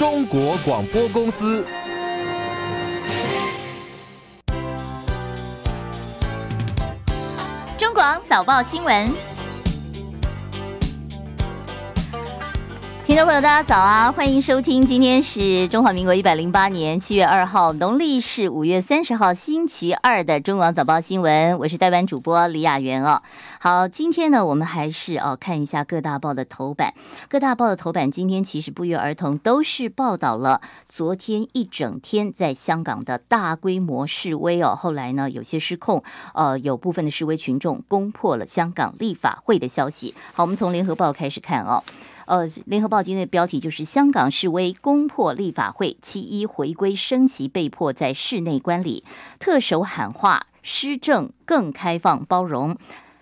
中国广播公司。中广早报新闻，听众朋友，大家早啊！欢迎收听，今天是中华民国一百零八年七月二号，农历是五月三十号，星期二的中广早报新闻，我是代班主播李雅媛哦。好，今天呢，我们还是哦看一下各大报的头版。各大报的头版今天其实不约而同都是报道了昨天一整天在香港的大规模示威哦。后来呢，有些失控，呃，有部分的示威群众攻破了香港立法会的消息。好，我们从《联合报》开始看哦。呃，《联合报》今天的标题就是“香港示威攻破立法会，七一回归升旗被迫在室内观礼，特首喊话施政更开放包容”。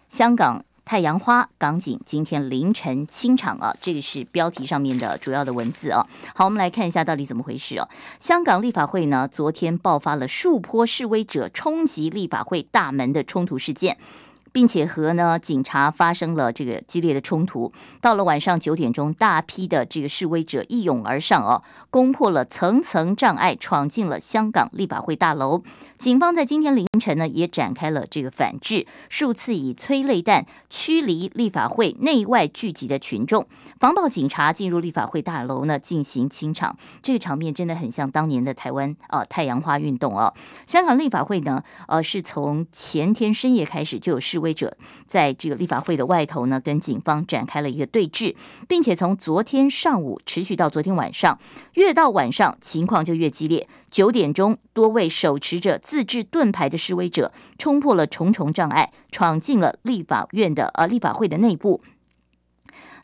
香港太阳花港警今天凌晨清场啊，这个是标题上面的主要的文字啊。好，我们来看一下到底怎么回事哦。香港立法会呢，昨天爆发了数波示威者冲击立法会大门的冲突事件。并且和呢警察发生了这个激烈的冲突。到了晚上九点钟，大批的这个示威者一涌而上哦，攻破了层层障碍，闯进了香港立法会大楼。警方在今天凌晨呢也展开了这个反制，数次以催泪弹驱离立法会内外聚集的群众。防暴警察进入立法会大楼呢进行清场，这个场面真的很像当年的台湾啊太阳花运动哦。香港立法会呢呃是从前天深夜开始就有事。示威者在这个立法会的外头呢，跟警方展开了一个对峙，并且从昨天上午持续到昨天晚上，越到晚上情况就越激烈。九点钟，多位手持着自制盾牌的示威者冲破了重重障碍，闯进了立法院的呃立法会的内部。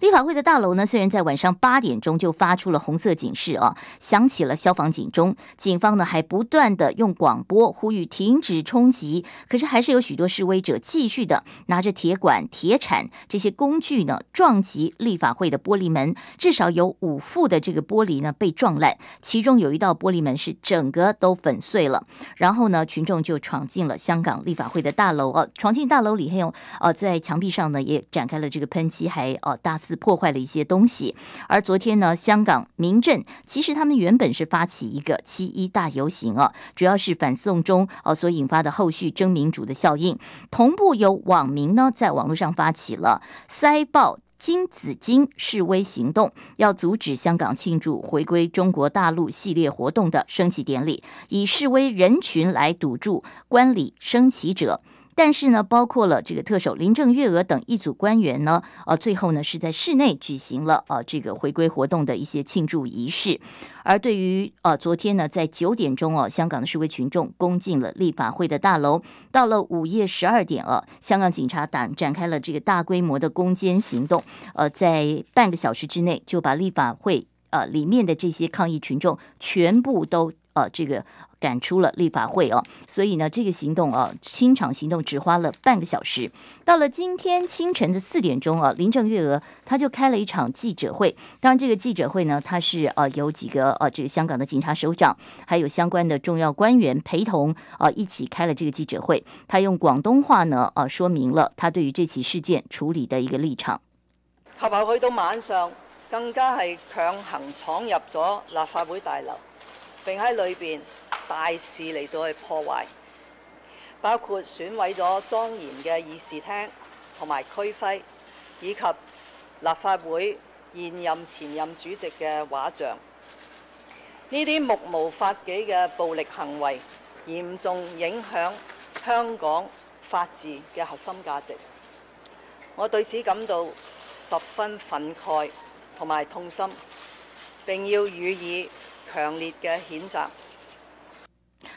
立法会的大楼呢，虽然在晚上八点钟就发出了红色警示啊，响起了消防警钟，警方呢还不断的用广播呼吁停止冲击，可是还是有许多示威者继续的拿着铁管、铁铲这些工具呢，撞击立法会的玻璃门，至少有五副的这个玻璃呢被撞烂，其中有一道玻璃门是整个都粉碎了。然后呢，群众就闯进了香港立法会的大楼啊，闯进大楼里还有啊，在墙壁上呢也展开了这个喷漆，还啊大肆。破坏了一些东西，而昨天呢，香港民政其实他们原本是发起一个七一大游行啊，主要是反送中啊所引发的后续争民主的效应。同步有网民呢在网络上发起了塞爆金紫荆示威行动，要阻止香港庆祝回归中国大陆系列活动的升旗典礼，以示威人群来堵住观礼升旗者。但是呢，包括了这个特首林郑月娥等一组官员呢，呃，最后呢是在室内举行了呃这个回归活动的一些庆祝仪式。而对于呃昨天呢在九点钟哦，香港的示威群众攻进了立法会的大楼。到了午夜十二点呃，香港警察党展开了这个大规模的攻坚行动。呃，在半个小时之内，就把立法会呃里面的这些抗议群众全部都呃，这个。展出了立法会哦，所以呢，这个行动哦，清场行动只花了半个小时。到了今天清晨的四点钟啊，林郑月娥她就开了一场记者会。当然，这个记者会呢，她是呃有几个呃这个香港的警察首长，还有相关的重要官员陪同啊一起开了这个记者会。她用广东话呢啊说明了她对于这起事件处理的一个立场。后来去到晚上更加系强行闯入咗立法会大楼，并喺里边。大事嚟到去破壞，包括損毀咗莊嚴嘅議事廳同埋區徽，以及立法會現任、前任主席嘅畫像。呢啲目無法紀嘅暴力行為，嚴重影響香港法治嘅核心價值。我對此感到十分憤慨同埋痛心，並要予以強烈嘅譴責。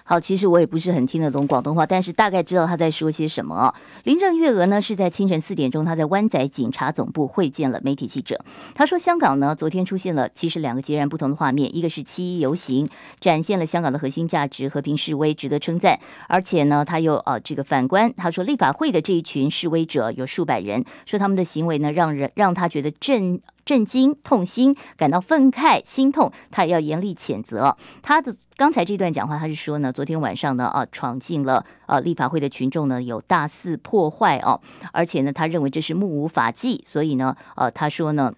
好，其实我也不是很听得懂广东话，但是大概知道他在说些什么。林郑月娥呢，是在清晨四点钟，她在湾仔警察总部会见了媒体记者。他说，香港呢，昨天出现了其实两个截然不同的画面，一个是七一游行，展现了香港的核心价值，和平示威值得称赞。而且呢，他又呃这个反观，他说立法会的这一群示威者有数百人，说他们的行为呢，让人让他觉得震震惊、痛心，感到愤慨、心痛，他也要严厉谴责。他的刚才这段讲话，他是说呢，昨天晚上呢，啊，闯进了啊立法会的群众呢，有大肆破坏哦，而且呢，他认为这是目无法纪，所以呢，呃，他说呢。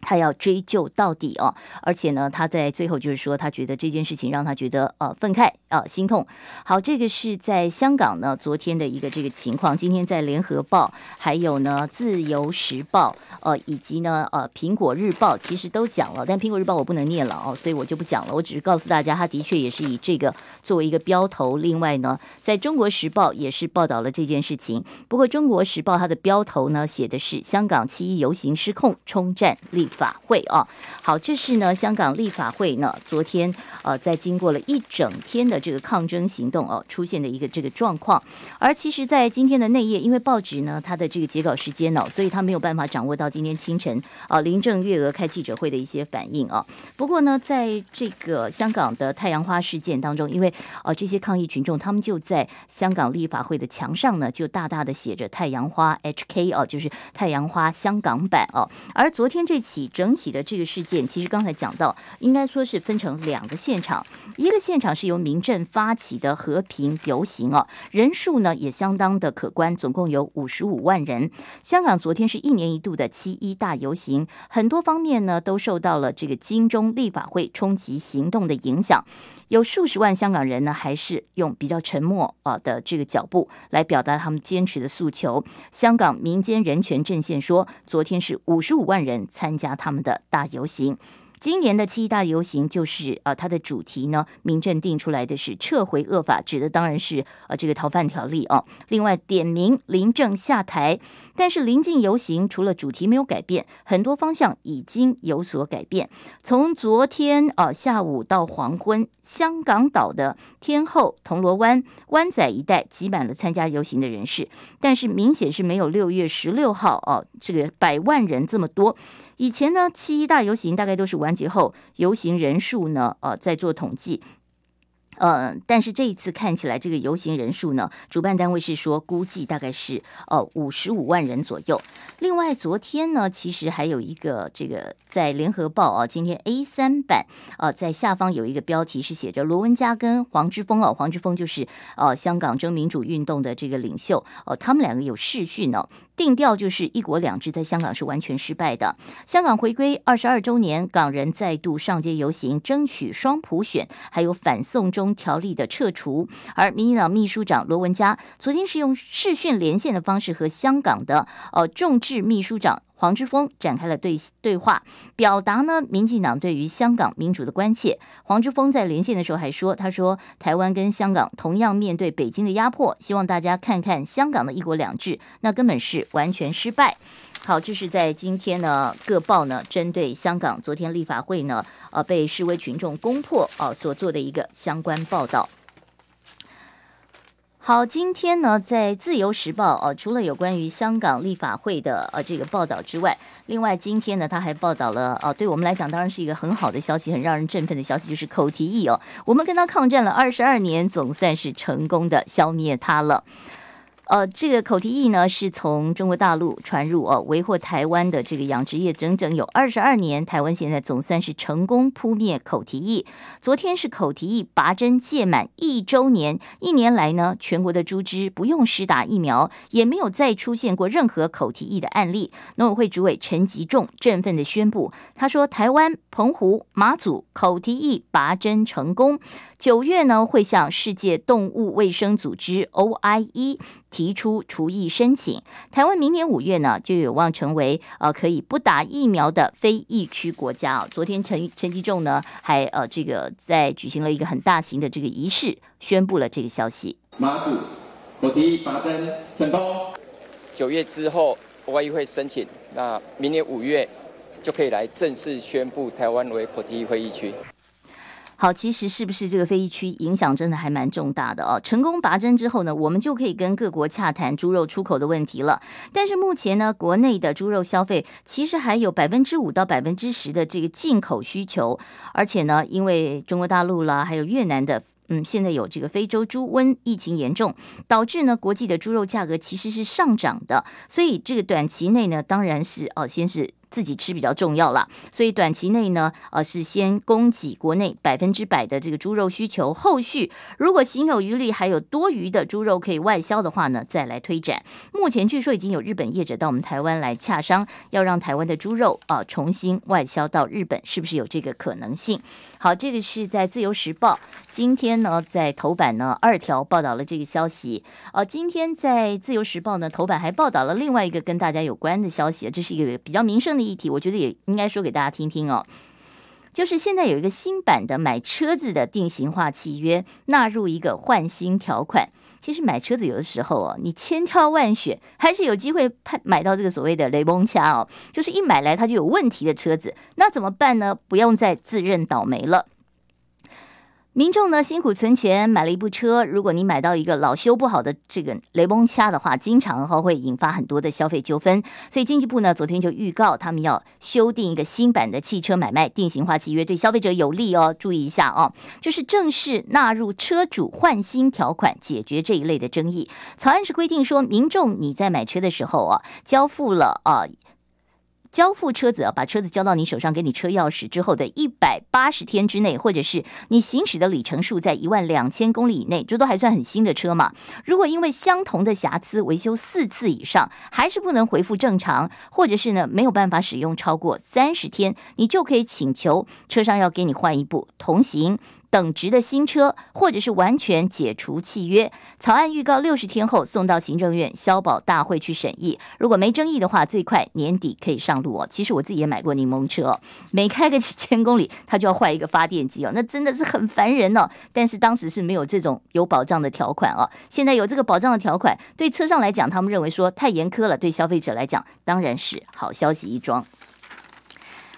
他要追究到底哦，而且呢，他在最后就是说，他觉得这件事情让他觉得呃愤慨啊心痛。好，这个是在香港呢，昨天的一个这个情况。今天在《联合报》还有呢《自由时报》呃以及呢呃《苹果日报》，其实都讲了，但《苹果日报》我不能念了哦，所以我就不讲了。我只是告诉大家，他的确也是以这个作为一个标头。另外呢，在《中国时报》也是报道了这件事情。不过《中国时报》它的标头呢写的是“香港七一游行失控冲战力”。法会啊，好，这是呢，香港立法会呢，昨天呃，在经过了一整天的这个抗争行动哦，出现的一个这个状况。而其实，在今天的内页，因为报纸呢，它的这个截稿时间呢，所以它没有办法掌握到今天清晨啊，林郑月娥开记者会的一些反应啊。不过呢，在这个香港的太阳花事件当中，因为呃这些抗议群众他们就在香港立法会的墙上呢，就大大的写着“太阳花 HK” 哦，就是太阳花香港版哦。而昨天这起。整体的这个事件，其实刚才讲到，应该说是分成两个现场，一个现场是由民政发起的和平游行哦，人数呢也相当的可观，总共有五十五万人。香港昨天是一年一度的七一大游行，很多方面呢都受到了这个金钟立法会冲击行动的影响。有数十万香港人呢，还是用比较沉默啊的这个脚步来表达他们坚持的诉求。香港民间人权阵线说，昨天是五十五万人参加他们的大游行。今年的七一大游行就是啊，它的主题呢，民政定出来的是撤回恶法，指的当然是呃这个逃犯条例哦。另外点名林政下台。但是临近游行，除了主题没有改变，很多方向已经有所改变。从昨天啊下午到黄昏，香港岛的天后、铜锣湾、湾仔一带挤满了参加游行的人士，但是明显是没有六月十六号哦这个百万人这么多。以前呢，七一大游行大概都是完结后，游行人数呢呃，在做统计。呃，但是这一次看起来这个游行人数呢，主办单位是说估计大概是呃五十五万人左右。另外，昨天呢，其实还有一个这个在联合报啊，今天 A 三版啊，在下方有一个标题是写着罗文嘉跟黄之锋哦，黄之锋就是呃香港争民主运动的这个领袖哦，他们两个有视讯呢。定调就是“一国两制”在香港是完全失败的。香港回归二十二周年，港人再度上街游行，争取双普选，还有反送中条例的撤除。而民进党秘书长罗文嘉昨天是用视讯连线的方式和香港的呃众志秘书长。黄之锋展开了对对话，表达呢民进党对于香港民主的关切。黄之锋在连线的时候还说：“他说台湾跟香港同样面对北京的压迫，希望大家看看香港的一国两制，那根本是完全失败。”好，这是在今天呢各报呢针对香港昨天立法会呢呃被示威群众攻破啊所做的一个相关报道。好，今天呢，在《自由时报》哦，除了有关于香港立法会的呃这个报道之外，另外今天呢，他还报道了哦，对我们来讲当然是一个很好的消息，很让人振奋的消息，就是寇提议哦，我们跟他抗战了二十二年，总算是成功的消灭他了。呃，这个口蹄疫呢是从中国大陆传入哦，为祸台湾的这个养殖业整整有二十二年。台湾现在总算是成功扑灭口蹄疫。昨天是口蹄疫拔针届满一周年，一年来呢，全国的猪只不用施打疫苗，也没有再出现过任何口蹄疫的案例。农委会主委陈吉仲振奋地宣布，他说：“台湾、澎湖、马祖口蹄疫拔针成功，九月呢会向世界动物卫生组织 OIE。”提出除疫申请，台湾明年五月呢就有望成为呃可以不打疫苗的非疫区国家啊。昨天陈陈吉仲呢还呃这个在举行了一个很大型的这个仪式，宣布了这个消息。马祖，我提议拔针成功，九月之后外议会申请，那明年五月就可以来正式宣布台湾为国际会议区。好，其实是不是这个非疫区影响真的还蛮重大的哦？成功拔针之后呢，我们就可以跟各国洽谈猪肉出口的问题了。但是目前呢，国内的猪肉消费其实还有百分之五到百分之十的这个进口需求，而且呢，因为中国大陆啦，还有越南的，嗯，现在有这个非洲猪瘟疫情严重，导致呢国际的猪肉价格其实是上涨的，所以这个短期内呢，当然是哦，先是。自己吃比较重要了，所以短期内呢，呃，是先供给国内百分之百的这个猪肉需求，后续如果行有余力，还有多余的猪肉可以外销的话呢，再来推展。目前据说已经有日本业者到我们台湾来洽商，要让台湾的猪肉啊重新外销到日本，是不是有这个可能性？好，这个是在《自由时报》今天呢，在头版呢二条报道了这个消息。哦，今天在《自由时报》呢，头版还报道了另外一个跟大家有关的消息，这是一个比较民生的议题，我觉得也应该说给大家听听哦。就是现在有一个新版的买车子的定型化契约，纳入一个换新条款。其实买车子有的时候啊，你千挑万选还是有机会拍买到这个所谓的雷蒙枪哦，就是一买来它就有问题的车子，那怎么办呢？不用再自认倒霉了。民众呢辛苦存钱买了一部车，如果你买到一个老修不好的这个雷崩掐的话，经常后会引发很多的消费纠纷。所以经济部呢昨天就预告，他们要修订一个新版的汽车买卖定型化契约，对消费者有利哦。注意一下哦，就是正式纳入车主换新条款，解决这一类的争议。草案是规定说，民众你在买车的时候啊，交付了啊。交付车子啊，把车子交到你手上，给你车钥匙之后的一百八十天之内，或者是你行驶的里程数在一万两千公里以内，这都还算很新的车嘛？如果因为相同的瑕疵维修四次以上，还是不能恢复正常，或者是呢没有办法使用超过三十天，你就可以请求车上要给你换一部同型。等值的新车，或者是完全解除契约。草案预告六十天后送到行政院消保大会去审议，如果没争议的话，最快年底可以上路哦。其实我自己也买过柠檬车，每开个几千公里，它就要换一个发电机哦，那真的是很烦人哦。但是当时是没有这种有保障的条款哦，现在有这个保障的条款，对车上来讲，他们认为说太严苛了；对消费者来讲，当然是好消息一桩。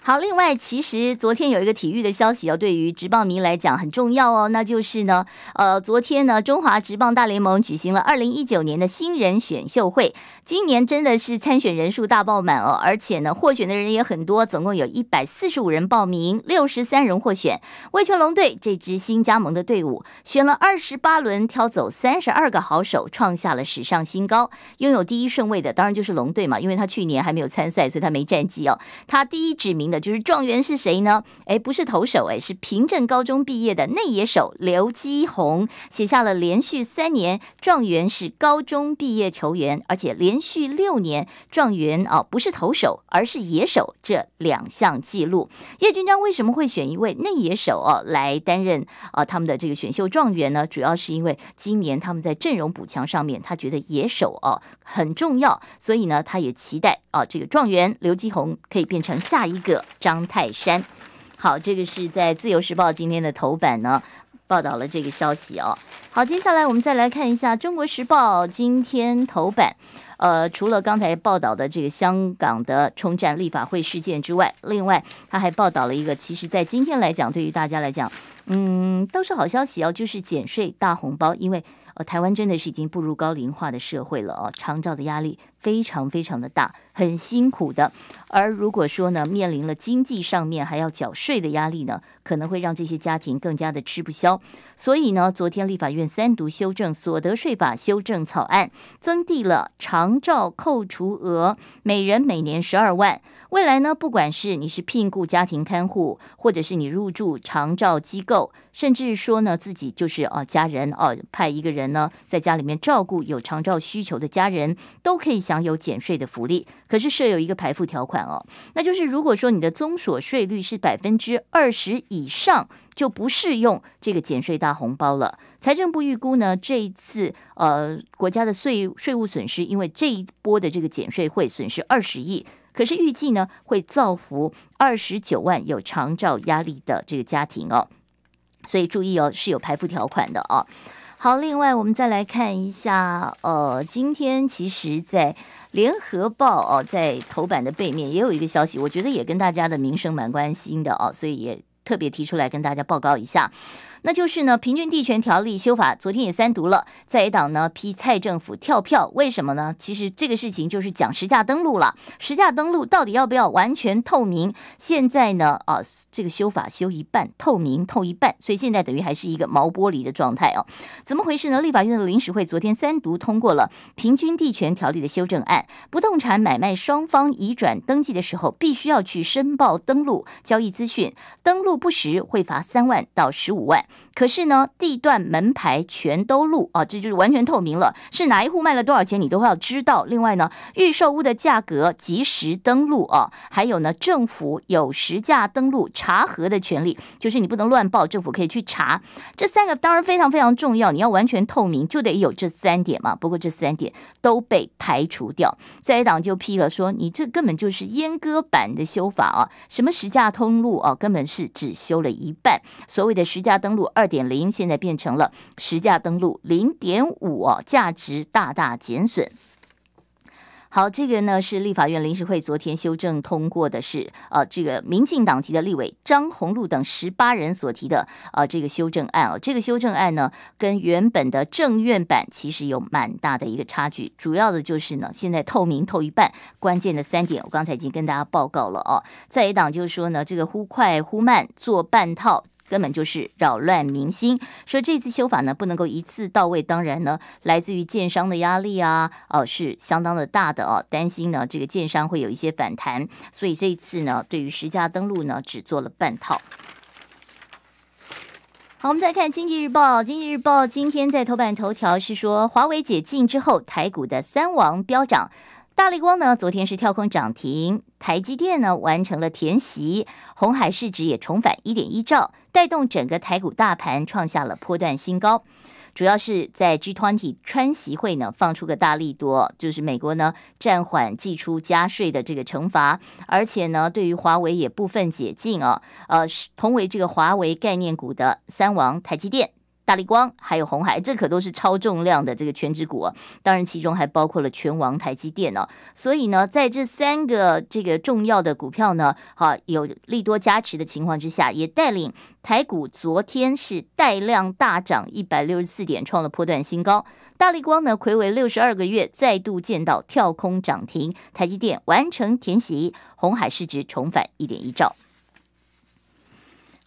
好，另外其实昨天有一个体育的消息，哦，对于职棒迷来讲很重要哦。那就是呢，呃，昨天呢，中华职棒大联盟举行了二零一九年的新人选秀会。今年真的是参选人数大爆满哦，而且呢，获选的人也很多，总共有一百四十五人报名，六十三人获选。魏全龙队这支新加盟的队伍，选了二十八轮挑走三十二个好手，创下了史上新高。拥有第一顺位的，当然就是龙队嘛，因为他去年还没有参赛，所以他没战绩哦。他第一指名。就是状元是谁呢？哎，不是投手，哎，是平镇高中毕业的内野手刘基宏，写下了连续三年状元是高中毕业球员，而且连续六年状元啊不是投手，而是野手这两项纪录。叶军章为什么会选一位内野手哦来担任啊他们的这个选秀状元呢？主要是因为今年他们在阵容补强上面，他觉得野手哦很重要，所以呢，他也期待。啊，这个状元刘继红可以变成下一个张泰山。好，这个是在《自由时报》今天的头版呢，报道了这个消息哦。好，接下来我们再来看一下《中国时报》今天头版。呃，除了刚才报道的这个香港的冲占立法会事件之外，另外他还报道了一个，其实在今天来讲，对于大家来讲，嗯，都是好消息哦，就是减税大红包，因为。呃，台湾真的是已经步入高龄化的社会了啊，长照的压力非常非常的大，很辛苦的。而如果说呢，面临了经济上面还要缴税的压力呢，可能会让这些家庭更加的吃不消。所以呢，昨天立法院三读修正所得税法修正草案，增订了长照扣除额，每人每年十二万。未来呢，不管是你是聘雇家庭看护，或者是你入住长照机构，甚至说呢自己就是哦家人哦派一个人呢在家里面照顾有长照需求的家人都可以享有减税的福利。可是设有一个排付条款哦，那就是如果说你的综所税率是百分之二十以上，就不适用这个减税大红包了。财政部预估呢，这一次呃国家的税税务损失，因为这一波的这个减税会损失二十亿。可是预计呢，会造福二十九万有长照压力的这个家庭哦，所以注意哦，是有排付条款的哦。好，另外我们再来看一下，呃，今天其实，在联合报哦，在头版的背面也有一个消息，我觉得也跟大家的名声蛮关心的哦，所以也特别提出来跟大家报告一下。那就是呢，平均地权条例修法昨天也三读了，在野党呢批蔡政府跳票，为什么呢？其实这个事情就是讲实价登录了，实价登录到底要不要完全透明？现在呢，啊，这个修法修一半，透明透一半，所以现在等于还是一个毛玻璃的状态哦。怎么回事呢？立法院的临时会昨天三读通过了平均地权条例的修正案，不动产买卖双方移转登记的时候，必须要去申报登录交易资讯，登录不实会罚三万到十五万。可是呢，地段门牌全都录啊，这就是完全透明了，是哪一户卖了多少钱，你都要知道。另外呢，预售屋的价格及时登录啊，还有呢，政府有实价登录查核的权利，就是你不能乱报，政府可以去查。这三个当然非常非常重要，你要完全透明，就得有这三点嘛。不过这三点都被排除掉，在一党就批了，说你这根本就是阉割版的修法啊，什么实价通路啊，根本是只修了一半，所谓的实价登录。二点零现在变成了实价登录零点五哦，价值大大减损。好，这个呢是立法院临时会昨天修正通过的是啊，这个民进党籍的立委张宏禄等十八人所提的啊这个修正案啊，这个修正案呢跟原本的正院版其实有蛮大的一个差距，主要的就是呢现在透明透一半，关键的三点我刚才已经跟大家报告了啊。再一档就是说呢，这个忽快忽慢做半套。根本就是扰乱民心，说这次修法呢，不能够一次到位。当然呢，来自于建商的压力啊，哦，是相当的大的哦，担心呢，这个建商会有一些反弹，所以这一次呢，对于十价登录呢，只做了半套。好，我们再看《经济日报》，《经济日报》今天在头版头条是说，华为解禁之后，台股的三王飙涨。大力光呢，昨天是跳空涨停，台积电呢完成了填息，红海市值也重返一点一兆，带动整个台股大盘创下了波段新高。主要是在 G twenty 川席会呢放出个大力多，就是美国呢暂缓寄出加税的这个惩罚，而且呢对于华为也部分解禁啊，呃，同为这个华为概念股的三王台积电。大力光还有红海，这可都是超重量的这个全职股啊！当然，其中还包括了全王、台积电呢。所以呢，在这三个这个重要的股票呢，哈有利多加持的情况之下，也带领台股昨天是带量大涨一百六十四点，创了波段新高。大力光呢，魁为六十二个月再度见到跳空涨停，台积电完成填息，红海市值重返一点一兆。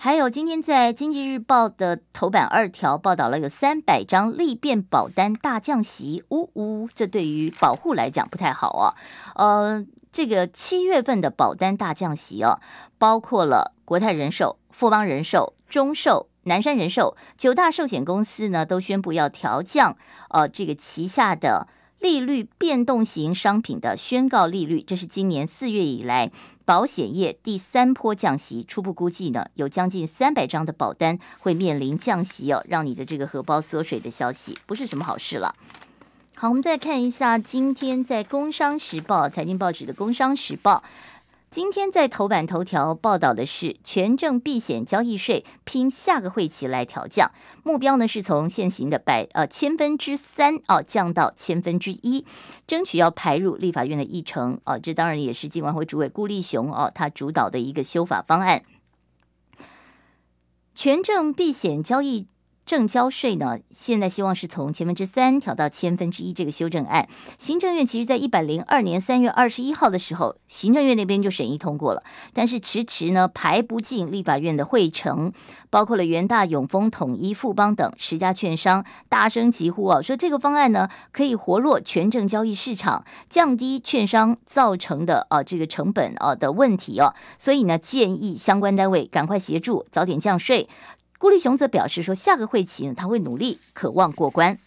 还有今天在《经济日报》的头版二条报道了，有三百张利变保单大降息，呜呜，这对于保护来讲不太好啊。呃，这个七月份的保单大降息哦，包括了国泰人寿、富邦人寿、中寿、南山人寿九大寿险公司呢，都宣布要调降呃这个旗下的。利率变动型商品的宣告利率，这是今年四月以来保险业第三波降息。初步估计呢，有将近三百张的保单会面临降息哦，让你的这个荷包缩水的消息，不是什么好事了。好，我们再看一下今天在《工商时报》财经报纸的《工商时报》。今天在头版头条报道的是，权证避险交易税拼下个会期来调降，目标呢是从现行的百呃千分之三哦降到千分之一，争取要排入立法院的议程哦。这当然也是今晚会主委顾立雄哦他主导的一个修法方案，权证避险交易。正交税呢，现在希望是从千分之三调到千分之一这个修正案。行政院其实在一百零二年三月二十一号的时候，行政院那边就审议通过了，但是迟迟呢排不进立法院的会程，包括了元大、永丰、统一、富邦等十家券商大声疾呼啊，说这个方案呢可以活络权证交易市场，降低券商造成的啊这个成本啊的问题哦，所以呢建议相关单位赶快协助，早点降税。朱立雄则表示说：“下个会期呢，他会努力，渴望过关。”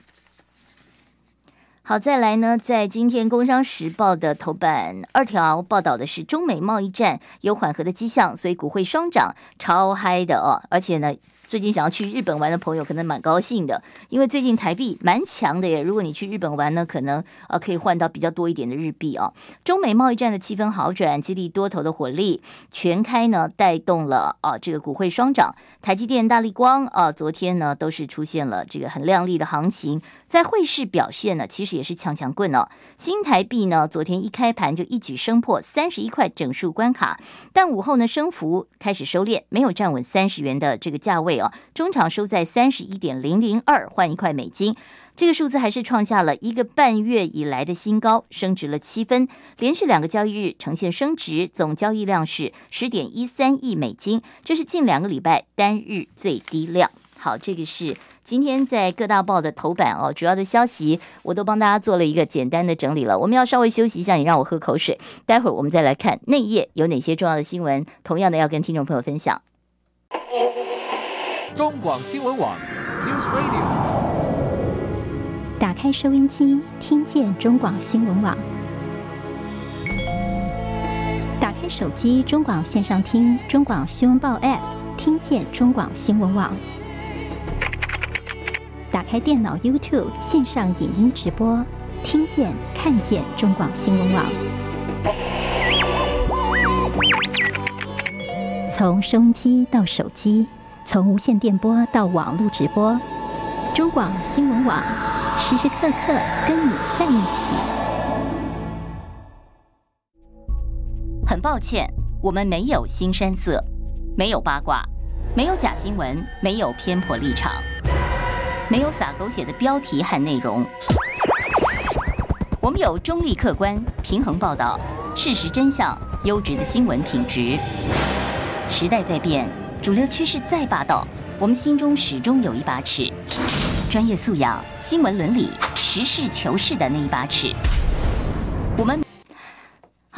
好，再来呢，在今天《工商时报》的头版二条报道的是中美贸易战有缓和的迹象，所以股会双涨，超嗨的哦，而且呢。最近想要去日本玩的朋友可能蛮高兴的，因为最近台币蛮强的耶。如果你去日本玩呢，可能呃可以换到比较多一点的日币哦。中美贸易战的气氛好转，激励多头的火力全开呢，带动了啊这个股汇双涨。台积电、大力光啊，昨天呢都是出现了这个很亮丽的行情。在汇市表现呢，其实也是强强棍哦。新台币呢，昨天一开盘就一举升破三十一块整数关卡，但午后呢，升幅开始收敛，没有站稳三十元的这个价位哦。中场收在三十一点零零二换一块美金，这个数字还是创下了一个半月以来的新高，升值了七分。连续两个交易日呈现升值，总交易量是十点一三亿美金，这是近两个礼拜单日最低量。好，这个是今天在各大报的头版哦，主要的消息我都帮大家做了一个简单的整理了。我们要稍微休息一下，你让我喝口水，待会儿我们再来看内页有哪些重要的新闻，同样的要跟听众朋友分享。中广新闻网，打开收音机，听见中广新闻网；打开手机中广线上听中广新闻报 App，听见中广新闻网。打开电脑，YouTube 线上影音直播，听见看见中广新闻网。从收音机到手机，从无线电波到网络直播，中广新闻网时时刻刻跟你在一起。很抱歉，我们没有新山色，没有八卦，没有假新闻，没有偏颇立场。没有撒狗血的标题和内容，我们有中立、客观、平衡报道、事实真相、优质的新闻品质。时代在变，主流趋势再霸道，我们心中始终有一把尺——专业素养、新闻伦理、实事求是的那一把尺。我们。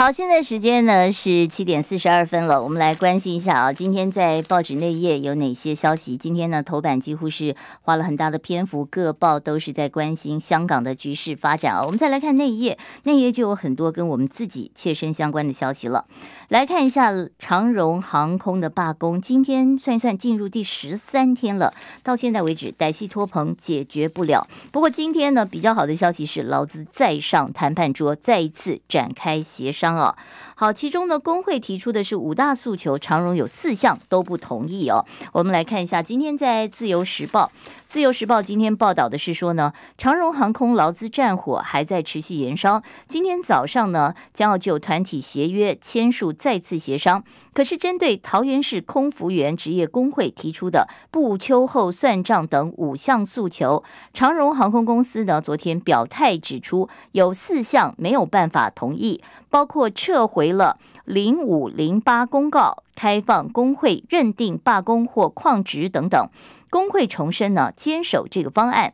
好，现在时间呢是七点四十二分了。我们来关心一下啊，今天在报纸内页有哪些消息？今天呢头版几乎是花了很大的篇幅，各报都是在关心香港的局势发展啊。我们再来看内页，内页就有很多跟我们自己切身相关的消息了。来看一下长荣航空的罢工，今天算一算进入第十三天了，到现在为止歹戏托棚解决不了。不过今天呢比较好的消息是劳资再上谈判桌，再一次展开协商。哦。好，其中呢，工会提出的是五大诉求，长荣有四项都不同意哦。我们来看一下，今天在《自由时报》，《自由时报》今天报道的是说呢，长荣航空劳资战火还在持续延烧，今天早上呢，将要就团体协约签署再次协商。可是针对桃园市空服员职业工会提出的不秋后算账等五项诉求，长荣航空公司呢昨天表态指出，有四项没有办法同意，包括撤回。了零五零八公告，开放工会认定罢工或旷职等等，工会重申呢，坚守这个方案。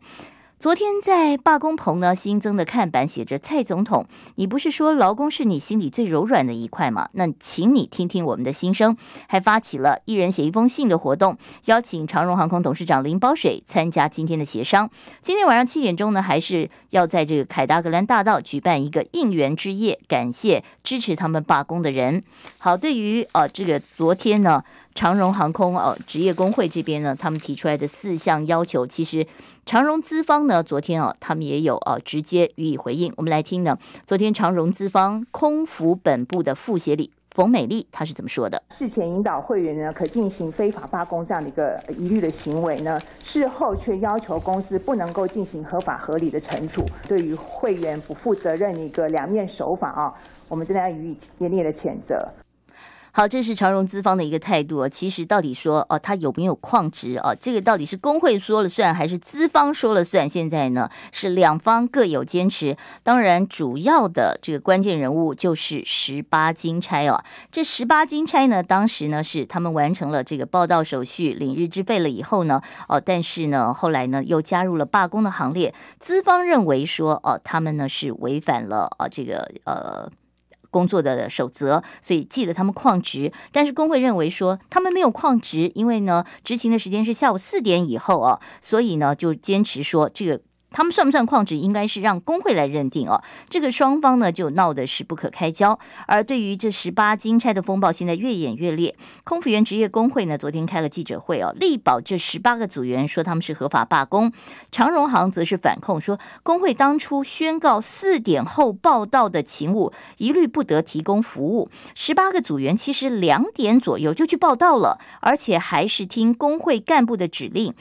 昨天在罢工棚呢，新增的看板写着“蔡总统，你不是说劳工是你心里最柔软的一块吗？那请你听听我们的心声。”还发起了一人写一封信的活动，邀请长荣航空董事长林保水参加今天的协商。今天晚上七点钟呢，还是要在这个凯达格兰大道举办一个应援之夜，感谢支持他们罢工的人。好，对于呃这个昨天呢，长荣航空呃职业工会这边呢，他们提出来的四项要求，其实。长融资方呢，昨天啊，他们也有啊，直接予以回应。我们来听呢，昨天长融资方空服本部的副协理冯美丽，她是怎么说的？事前引导会员呢，可进行非法罢工这样的一个疑虑的行为呢，事后却要求公司不能够进行合法合理的惩处，对于会员不负责任的一个两面手法啊，我们真的要予以严厉的谴责。好，这是长融资方的一个态度其实到底说哦，他有没有矿值哦，这个到底是工会说了算，还是资方说了算？现在呢，是两方各有坚持。当然，主要的这个关键人物就是十八金钗哦。这十八金钗呢，当时呢是他们完成了这个报道手续、领日资费了以后呢，哦，但是呢，后来呢又加入了罢工的行列。资方认为说哦，他们呢是违反了啊这个呃。工作的守则，所以记了他们旷职，但是工会认为说他们没有旷职，因为呢，执勤的时间是下午四点以后啊，所以呢就坚持说这个。他们算不算矿职，应该是让工会来认定哦。这个双方呢就闹得是不可开交。而对于这十八金钗的风暴，现在越演越烈。空服员职业工会呢昨天开了记者会哦，力保这十八个组员，说他们是合法罢工。长荣航则是反控说，工会当初宣告四点后报到的勤务一律不得提供服务。十八个组员其实两点左右就去报到了，而且还是听工会干部的指令。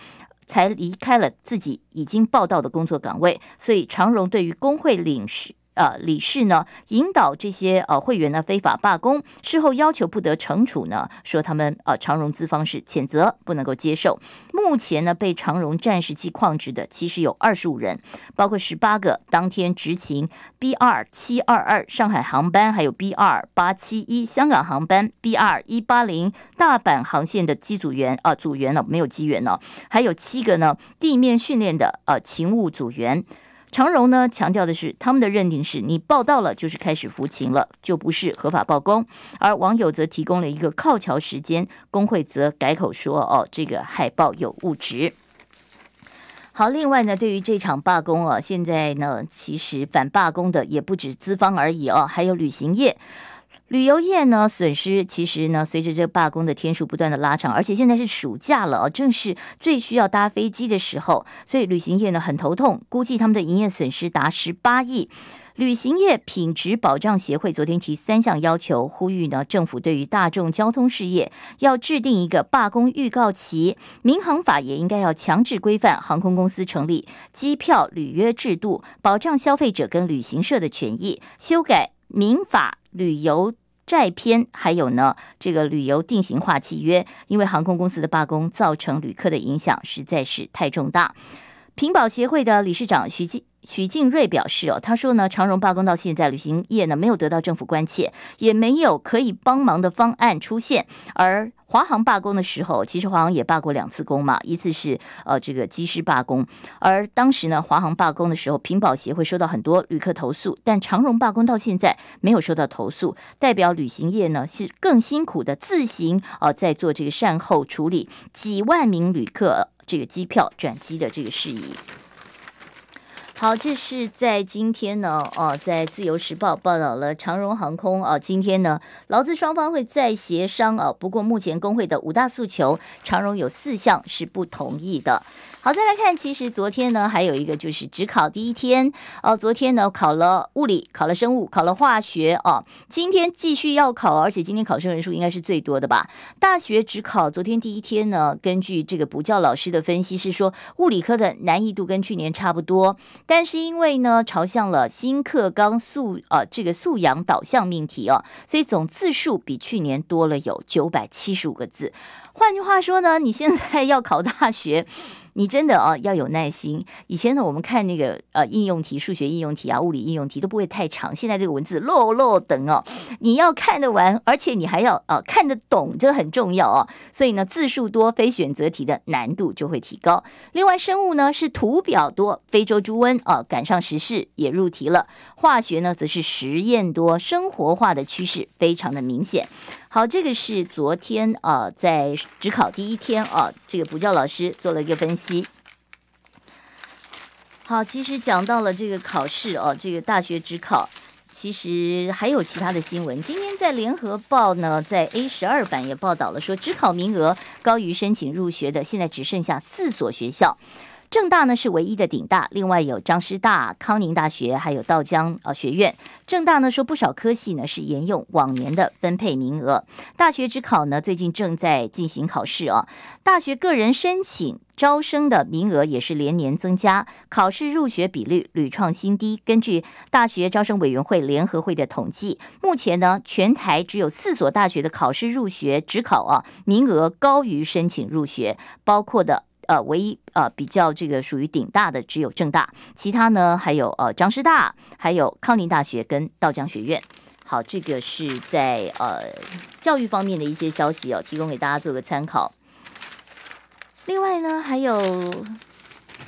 才离开了自己已经报道的工作岗位，所以常荣对于工会领事。呃，理事呢引导这些呃会员呢非法罢工，事后要求不得惩处呢，说他们呃长融资方式，谴责不能够接受。目前呢被长荣暂时记旷职的，其实有二十五人，包括十八个当天执勤 B 二七二二上海航班，还有 B 二八七一香港航班，B 二一八零大阪航线的机组员啊组员呢没有机员呢，还有七个呢地面训练的呃勤务组员。常荣呢强调的是，他们的认定是，你报到了就是开始服刑了，就不是合法罢工。而网友则提供了一个靠桥时间，工会则改口说，哦，这个海报有误植。好，另外呢，对于这场罢工啊，现在呢，其实反罢工的也不止资方而已哦，还有旅行业。旅游业呢损失其实呢，随着这罢工的天数不断的拉长，而且现在是暑假了正是最需要搭飞机的时候，所以旅游业呢很头痛，估计他们的营业损失达十八亿。旅行业品质保障协会昨天提三项要求，呼吁呢政府对于大众交通事业要制定一个罢工预告期，民航法也应该要强制规范航空公司成立机票履约制度，保障消费者跟旅行社的权益，修改民法旅游。债篇，还有呢，这个旅游定型化契约，因为航空公司的罢工造成旅客的影响实在是太重大。屏保协会的理事长徐静徐静瑞表示：“哦，他说呢，长荣罢工到现在，旅行业呢没有得到政府关切，也没有可以帮忙的方案出现。”而华航罢工的时候，其实华航也罢过两次工嘛，一次是呃这个机师罢工，而当时呢华航罢工的时候，屏保协会收到很多旅客投诉，但长荣罢工到现在没有收到投诉，代表旅行业呢是更辛苦的自行啊在做这个善后处理，几万名旅客这个机票转机的这个事宜。好，这是在今天呢，哦，在自由时报报道了长荣航空哦，今天呢劳资双方会再协商哦，不过目前工会的五大诉求，长荣有四项是不同意的。好，再来看，其实昨天呢还有一个就是只考第一天，哦，昨天呢考了物理，考了生物，考了化学哦，今天继续要考，而且今天考生人数应该是最多的吧。大学只考昨天第一天呢，根据这个补教老师的分析是说，物理科的难易度跟去年差不多，但但是因为呢，朝向了新课纲素呃这个素养导向命题哦，所以总字数比去年多了有九百七十五个字。换句话说呢，你现在要考大学。你真的啊要有耐心。以前呢，我们看那个呃应用题、数学应用题啊、物理应用题都不会太长。现在这个文字落落等哦，你要看得完，而且你还要啊看得懂，这很重要哦。所以呢，字数多、非选择题的难度就会提高。另外，生物呢是图表多，非洲猪瘟啊赶上时事也入题了。化学呢则是实验多，生活化的趋势非常的明显。好，这个是昨天啊，在职考第一天啊，这个补教老师做了一个分析。好，其实讲到了这个考试哦，这个大学职考，其实还有其他的新闻。今天在联合报呢，在 A 十二版也报道了，说职考名额高于申请入学的，现在只剩下四所学校。正大呢是唯一的顶大，另外有张师大、康宁大学，还有道江呃学院。正大呢说不少科系呢是沿用往年的分配名额。大学只考呢最近正在进行考试哦。大学个人申请招生的名额也是连年增加，考试入学比率屡创新低。根据大学招生委员会联合会的统计，目前呢全台只有四所大学的考试入学只考啊名额高于申请入学，包括的。呃，唯一呃比较这个属于顶大的只有正大，其他呢还有呃张师大，还有康宁大学跟道江学院。好，这个是在呃教育方面的一些消息哦，提供给大家做个参考。另外呢还有。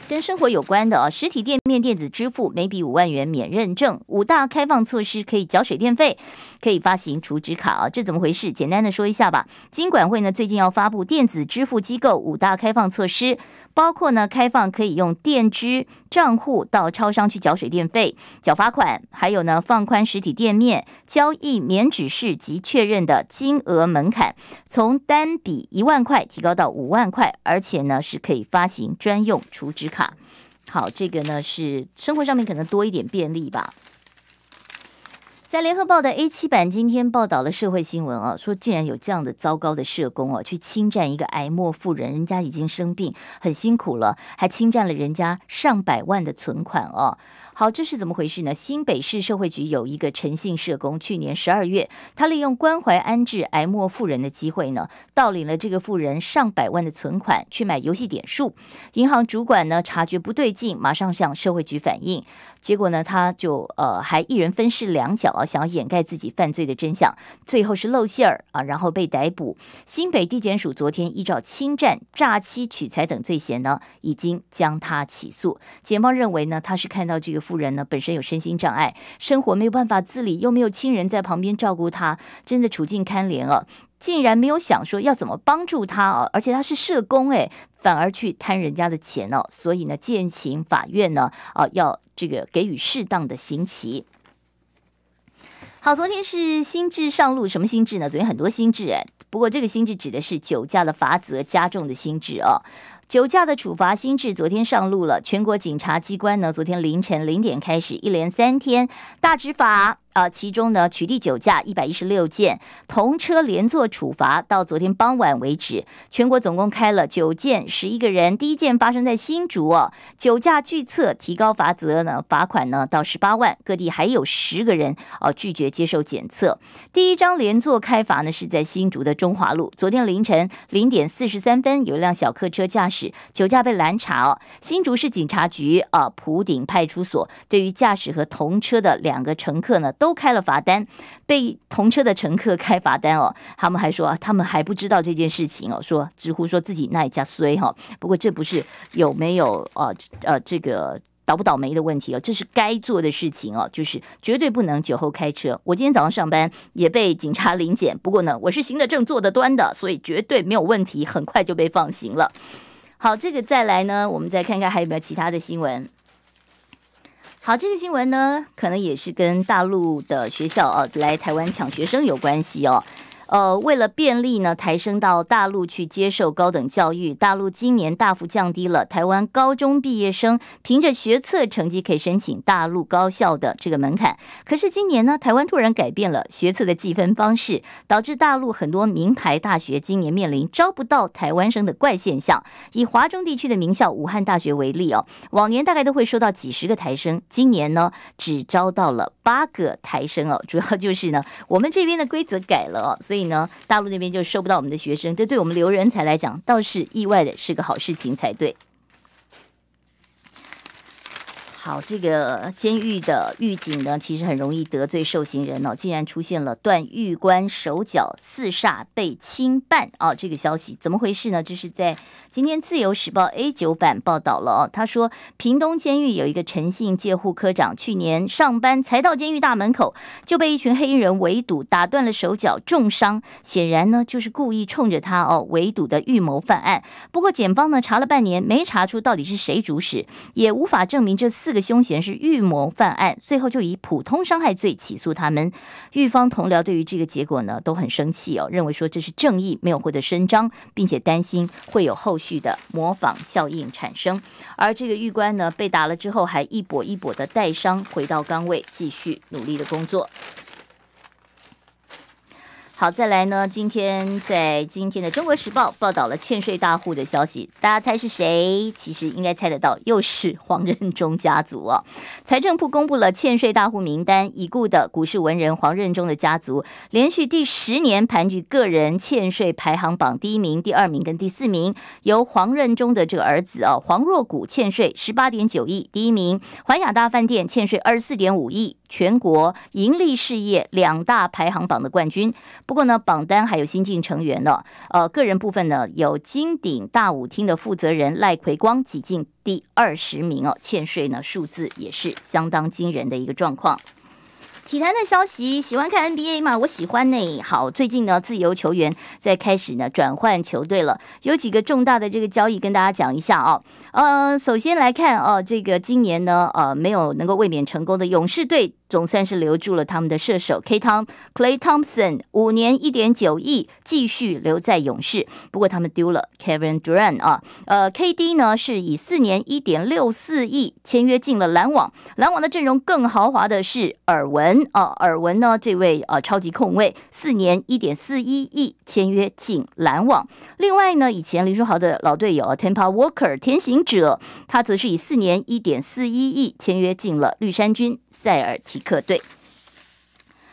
跟生活有关的啊，实体店面电子支付每笔五万元免认证，五大开放措施可以缴水电费，可以发行储值卡啊，这怎么回事？简单的说一下吧。金管会呢最近要发布电子支付机构五大开放措施，包括呢开放可以用电支账户到超商去缴水电费、缴罚款，还有呢放宽实体店面交易免指示及确认的金额门槛，从单笔一万块提高到五万块，而且呢是可以发行专用储值卡。好，这个呢是生活上面可能多一点便利吧。在《联合报》的 A 七版，今天报道了社会新闻啊，说竟然有这样的糟糕的社工啊，去侵占一个癌末妇人，人家已经生病很辛苦了，还侵占了人家上百万的存款哦。好，这是怎么回事呢？新北市社会局有一个诚信社工，去年十二月，他利用关怀安置挨饿富人的机会呢，盗领了这个富人上百万的存款去买游戏点数。银行主管呢察觉不对劲，马上向社会局反映。结果呢，他就呃还一人分饰两角啊，想要掩盖自己犯罪的真相，最后是露馅儿啊，然后被逮捕。新北地检署昨天依照侵占、诈欺取财等罪嫌呢，已经将他起诉。检方认为呢，他是看到这个。妇人呢，本身有身心障碍，生活没有办法自理，又没有亲人在旁边照顾她，真的处境堪怜啊！竟然没有想说要怎么帮助她哦，而且她是社工哎，反而去贪人家的钱哦，所以呢，建请法院呢啊，要这个给予适当的刑期。好，昨天是心智上路，什么心智呢？昨天很多心智哎，不过这个心智指的是酒驾的罚则加重的心智哦。酒驾的处罚新制昨天上路了，全国警察机关呢，昨天凌晨零点开始，一连三天大执法。啊，其中呢，取缔酒驾一百一十六件，同车连坐处罚。到昨天傍晚为止，全国总共开了九件，十一个人。第一件发生在新竹哦，酒驾拒测，提高罚则呢，罚款呢到十八万。各地还有十个人哦，拒绝接受检测。第一张连坐开罚呢，是在新竹的中华路。昨天凌晨零点四十三分，有一辆小客车驾驶酒驾被拦查哦。新竹市警察局啊，普顶派出所对于驾驶和同车的两个乘客呢，都。都开了罚单，被同车的乘客开罚单哦。他们还说，他们还不知道这件事情哦，说直呼说自己那一家衰哈。不过这不是有没有哦，呃这个倒不倒霉的问题哦，这是该做的事情哦，就是绝对不能酒后开车。我今天早上上班也被警察临检，不过呢，我是行得正坐得端的，所以绝对没有问题，很快就被放行了。好，这个再来呢，我们再看看还有没有其他的新闻。好，这个新闻呢，可能也是跟大陆的学校哦来台湾抢学生有关系哦。呃，为了便利呢，台生到大陆去接受高等教育，大陆今年大幅降低了台湾高中毕业生凭着学测成绩可以申请大陆高校的这个门槛。可是今年呢，台湾突然改变了学测的计分方式，导致大陆很多名牌大学今年面临招不到台湾生的怪现象。以华中地区的名校武汉大学为例哦，往年大概都会收到几十个台生，今年呢只招到了八个台生哦，主要就是呢我们这边的规则改了哦，所以。所以呢，大陆那边就收不到我们的学生，这对我们留人才来讲倒是意外的，是个好事情才对。好，这个监狱的狱警呢，其实很容易得罪受刑人哦。竟然出现了断狱官手脚四煞被侵犯哦，这个消息怎么回事呢？这是在今天《自由时报》A 九版报道了哦。他说，屏东监狱有一个诚信介护科长，去年上班才到监狱大门口，就被一群黑衣人围堵，打断了手脚，重伤。显然呢，就是故意冲着他哦围堵的预谋犯案。不过检方呢查了半年，没查出到底是谁主使，也无法证明这四凶嫌是预谋犯案，最后就以普通伤害罪起诉他们。狱方同僚对于这个结果呢都很生气哦，认为说这是正义没有获得伸张，并且担心会有后续的模仿效应产生。而这个狱官呢被打了之后，还一跛一跛的带伤回到岗位，继续努力的工作。好，再来呢？今天在今天的《中国时报》报道了欠税大户的消息，大家猜是谁？其实应该猜得到，又是黄任中家族哦。财政部公布了欠税大户名单，已故的股市文人黄任中的家族，连续第十年盘踞个人欠税排行榜第一名、第二名跟第四名。由黄任中的这个儿子啊，黄若谷欠税十八点九亿，第一名；环亚大饭店欠税二十四点五亿，全国盈利事业两大排行榜的冠军。不过呢，榜单还有新进成员呢。呃，个人部分呢，有金鼎大舞厅的负责人赖奎光挤进第二十名哦，欠税呢数字也是相当惊人的一个状况。体坛的消息，喜欢看 NBA 吗？我喜欢呢。好，最近呢，自由球员在开始呢转换球队了，有几个重大的这个交易跟大家讲一下啊。呃，首先来看哦，这个今年呢，呃，没有能够卫冕成功的勇士队。总算是留住了他们的射手 K 汤 c l a y Thompson 五年一点九亿继续留在勇士，不过他们丢了 Kevin Durant 啊。呃，KD 呢是以四年一点六四亿签约进了篮网，篮网的阵容更豪华的是尔文啊，尔文呢这位啊超级控卫四年一点四一亿签约进篮网。另外呢，以前林书豪的老队友 t e m p a Walker 天行者，他则是以四年一点四一亿签约进了绿衫军。塞尔提克队，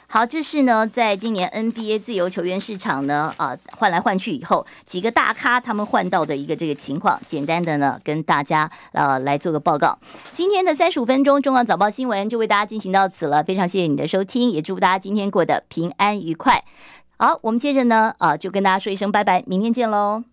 好，这是呢，在今年 NBA 自由球员市场呢，啊，换来换去以后，几个大咖他们换到的一个这个情况，简单的呢，跟大家呃来做个报告。今天的三十五分钟《中央早报》新闻就为大家进行到此了，非常谢谢你的收听，也祝大家今天过得平安愉快。好，我们接着呢，啊，就跟大家说一声拜拜，明天见喽。